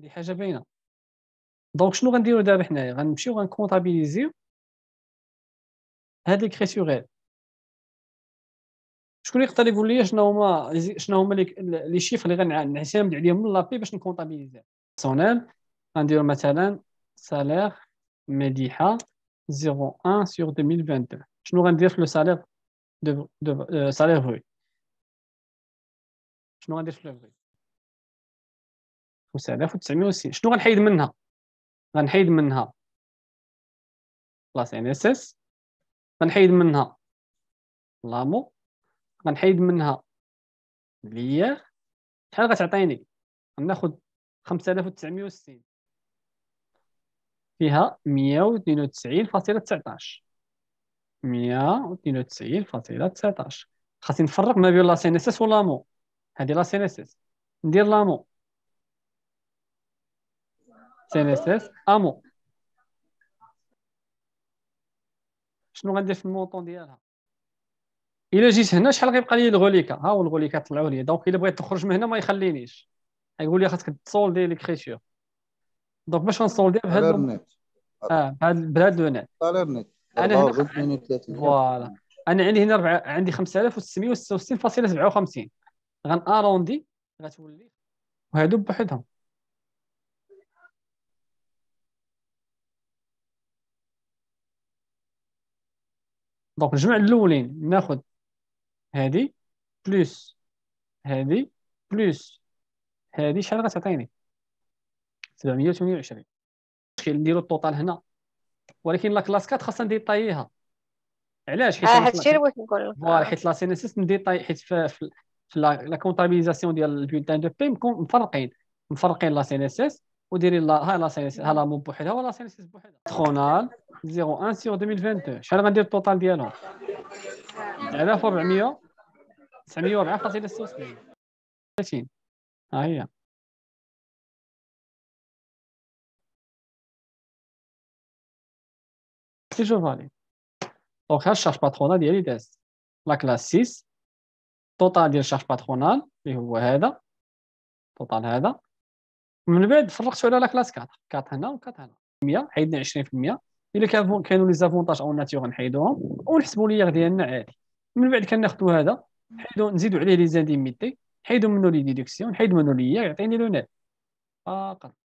هذه حاجه باينه دونك شنو غنديرو دابا حنايا غنمشيو غنكونطابيليزيو هاد لي كريتوريل شكون يقدر يقول لي شنو هما شنو هما لي شيفر اللي غنعتمد عليهم من لابي باش نكونطابيليزي بيرسونيل غنديرو مثلا سالير مديحه 0.1 سور 2022 شنو غندير في لو سالير دو, دو... سالير فوي شنو غندير في لو 9960 شنو غنحيد منها غنحيد منها بلاس ان اس اس غنحيد منها لامو غنحيد منها ليير شحال غتعطيني غناخد 5960 فيها 192.19 192.19 خاصني نفرق ما بين لا سي ان اس اس ولامو هذه لا سي ان اس اس ندير لامو CNSS امو شنو غندير في المونطون ديالها الا جيت هنا شحال غيبقى لي الغوليكا ها هو الغوليكا طلعوا لي دونك الا بغيت تخرج من هنا ما يخلينيش غيقول لي خاصك لي ليكريتور دونك باش غنسولدي بهذا النت اه بهذا بهذا لو نت انا هنا فوالا انا عندي هنا ربع... عندي 5666.57 غناروندي غتولي وهادو بوحدهم دونك نجمع الاولين ناخذ هذه بلس هذه بلس هذه شحال غتعطيني 728 كاين نديرو الطوطال هنا ولكن لا كلاس 4 خاصنا نديطاييها علاش حيت آه، هادشي اللي بغيت نقول لك فوالا حيت لا سينيسيس نديطاي حيت في, في لا كونطابيليزاسيون ديال البيلتان دو بي مفرقين مفرقين لا سينيسيس وديري لا هاي لا لاسينيسيس ها لا مو بوحدها ولا سينيسيس بوحدها ترونال 01 سيغ 2022 شحال غندير التوتال ديالهم 1400 فاصلة 30 ها هي سي جوفالي دونك ها الشارج باترونال ديالي داز لا كلاس 6 التوتال ديال الشارج باترونال اللي هو هذا التوتال هذا من بعد فرقتو على لا كلاس 4 4 هنا و 4 هنا 100 حيدنا 20% الا كانوا كانوا لي زافونتاج او ناتيو غنحيدوهم ونحسبوا لي ديالنا عادي من بعد كناخذوا هذا نحيدو نزيدوا عليه لي زانديميتي نحيدو منه لي ديدكسيون نحيد منه لي يعطيني لو نيت فقط